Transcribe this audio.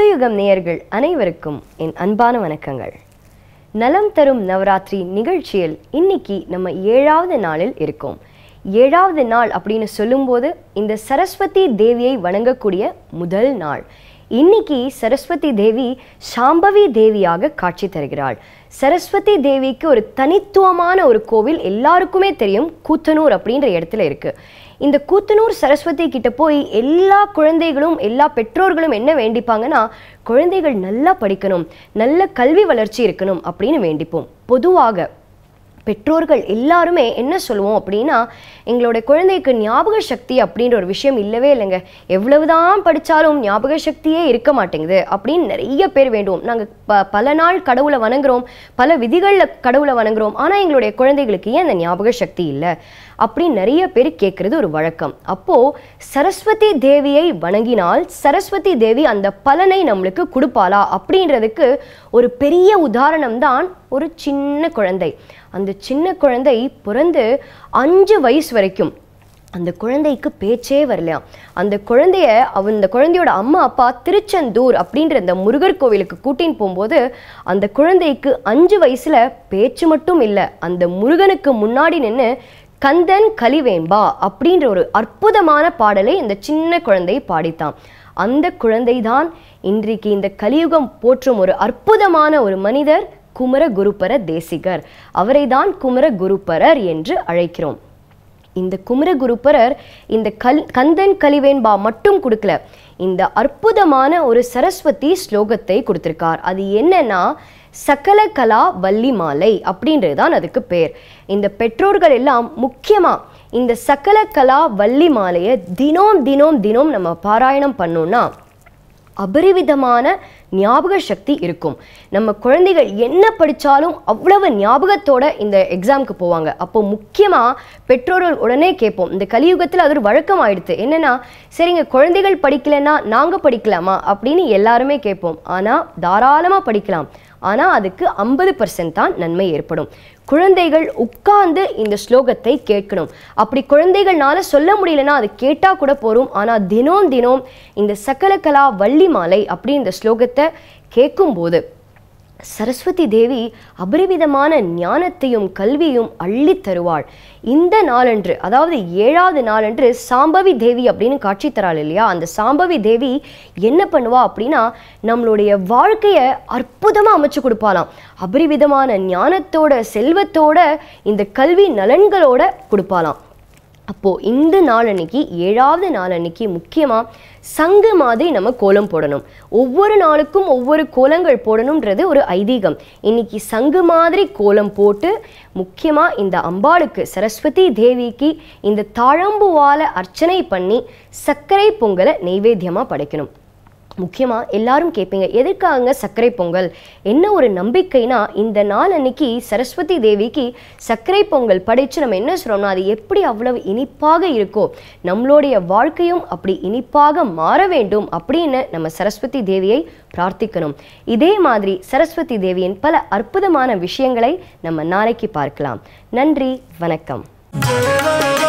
புதுயுகம் நேயர்கள் அனைவருக்கும் என் அன்பான வணக்கங்கள் நலம் தரும் நவராத்திரி நிகழ்ச்சியில் இன்னைக்கு நம்ம ஏழாவது நாளில் இருக்கோம் ஏழாவது நாள் அப்படின்னு சொல்லும்போது இந்த சரஸ்வதி தேவியை வணங்கக்கூடிய முதல் நாள் இன்னைக்கு சரஸ்வதி தேவி சாம்பவி தேவியாக காட்சி தருகிறாள் சரஸ்வதி தேவிக்கு ஒரு தனித்துவமான ஒரு கோவில் எல்லாருக்குமே தெரியும் கூத்தனூர் அப்படின்ற இடத்துல இருக்குது இந்த கூத்தனூர் சரஸ்வதி கிட்ட போய் எல்லா குழந்தைகளும் எல்லா பெற்றோர்களும் என்ன வேண்டிப்பாங்கன்னா குழந்தைகள் நல்லா படிக்கணும் நல்ல கல்வி வளர்ச்சி இருக்கணும் அப்படின்னு வேண்டிப்போம் பொதுவாக பெற்றோர்கள் எல்லாருமே என்ன சொல்லுவோம் அப்படின்னா எங்களோட குழந்தைக்கு ஞாபக சக்தி அப்படின்ற ஒரு விஷயம் இல்லவே இல்லைங்க எவ்வளவுதான் படித்தாலும் ஞாபக சக்தியே இருக்க மாட்டேங்குது அப்படின்னு நிறைய பேர் வேண்டும் நாங்கள் ப பல நாள் கடவுளை வணங்குறோம் பல விதிகளில் கடவுளை வணங்குறோம் ஆனால் எங்களுடைய குழந்தைகளுக்கு ஏன் அந்த ஞாபக சக்தி இல்லை அப்படின்னு நிறைய பேர் கேட்குறது ஒரு வழக்கம் அப்போது சரஸ்வதி தேவியை வணங்கினால் சரஸ்வதி தேவி அந்த பலனை நம்மளுக்கு கொடுப்பாளா அப்படின்றதுக்கு ஒரு பெரிய உதாரணம் தான் ஒரு சின்ன குழந்தை அந்த சின்ன குழந்தை பிறந்து அஞ்சு வயசு வரைக்கும் அந்த குழந்தைக்கு பேச்சே வரலையாம் அந்த குழந்தைய அந்த குழந்தையோட அம்மா அப்பா திருச்செந்தூர் அப்படின்ற அந்த முருகர் கோவிலுக்கு கூட்டின்னு போகும்போது அந்த குழந்தைக்கு அஞ்சு வயசுல பேச்சு மட்டும் இல்லை அந்த முருகனுக்கு முன்னாடி நின்று கந்தன் கலிவேம்பா அப்படின்ற ஒரு அற்புதமான பாடலை இந்த சின்ன குழந்தை பாடித்தான் அந்த குழந்தை தான் இன்றைக்கு இந்த கலியுகம் போற்றும் ஒரு அற்புதமான ஒரு மனிதர் குமரகுருபர தேசிகர் அவரை தான் குமரகுருபரர் என்று அழைக்கிறோம் இந்த குமரகுருபரர் இந்த கல் கந்தன் கலிவேண்பா மட்டும் கொடுக்கல இந்த அற்புதமான ஒரு சரஸ்வதி ஸ்லோகத்தை கொடுத்திருக்கார் அது என்னன்னா சகல கலா வள்ளி மாலை அப்படின்றது தான் அதுக்கு பேர் இந்த பெற்றோர்கள் எல்லாம் முக்கியமாக இந்த சகல கலா வள்ளி மாலையை தினம் தினம் தினம் நம்ம பாராயணம் பண்ணோம்னா அபரிவிதமான ஞாபக சக்தி இருக்கும் நம்ம குழந்தைகள் என்ன படித்தாலும் அவ்வளவு ஞாபகத்தோட இந்த எக்ஸாமுக்கு போவாங்க அப்போ முக்கியமாக பெற்றோர்கள் உடனே கேட்போம் இந்த கலியுகத்தில் அது ஒரு வழக்கம் ஆயிடுது என்னென்னா சரிங்க குழந்தைகள் படிக்கலைன்னா நாங்கள் படிக்கலாமா அப்படின்னு எல்லாருமே கேட்போம் ஆனால் தாராளமாக படிக்கலாம் ஆனால் அதுக்கு ஐம்பது பர்சன்ட் தான் நன்மை ஏற்படும் குழந்தைகள் உட்கார்ந்து இந்த ஸ்லோகத்தை கேட்கணும் அப்படி குழந்தைகள்னால சொல்ல முடியலன்னா அது கேட்டால் கூட போகும் ஆனால் தினம் தினம் இந்த சக்கலகலா வள்ளி மாலை அப்படி இந்த ஸ்லோகத்தை விஷயத்தை கேட்கும்போது சரஸ்வதி தேவி அபரிவிதமான ஞானத்தையும் கல்வியும் அள்ளி தருவாள் இந்த நாளன்று அதாவது ஏழாவது நாளன்று சாம்பவி தேவி அப்படின்னு காட்சி தராள் இல்லையா அந்த சாம்பவி தேவி என்ன பண்ணுவா அப்படின்னா நம்மளுடைய வாழ்க்கையை அற்புதமாக அமைச்சு கொடுப்பாளாம் அபரிவிதமான ஞானத்தோட செல்வத்தோட இந்த கல்வி நலன்களோட கொடுப்பாளாம் அப்போது இந்த நாள் அன்னைக்கு ஏழாவது நாள் அன்னைக்கு முக்கியமாக சங்கு மாதிரி நம்ம கோலம் போடணும் ஒவ்வொரு நாளுக்கும் ஒவ்வொரு கோலங்கள் போடணுன்றது ஒரு ஐதீகம் இன்னைக்கு சங்கு மாதிரி கோலம் போட்டு முக்கியமாக இந்த அம்பாளுக்கு சரஸ்வதி தேவிக்கு இந்த தாழம்புவால அர்ச்சனை பண்ணி சர்க்கரை பொங்கலை நெய்வேத்தியமாக படைக்கணும் முக்கியமாக எல்லாரும் கேட்பீங்க எதற்காக சர்க்கரை பொங்கல் என்ன ஒரு நம்பிக்கைனா இந்த நாள் அன்னைக்கு சரஸ்வதி தேவிக்கு சர்க்கரை பொங்கல் படைச்சு நம்ம என்ன சொல்கிறோம்னா அது எப்படி அவ்வளவு இனிப்பாக இருக்கோ நம்மளுடைய வாழ்க்கையும் அப்படி இனிப்பாக மாற வேண்டும் அப்படின்னு நம்ம சரஸ்வதி தேவியை பிரார்த்திக்கணும் இதே மாதிரி சரஸ்வதி தேவியின் பல அற்புதமான விஷயங்களை நம்ம நாளைக்கு பார்க்கலாம் நன்றி வணக்கம்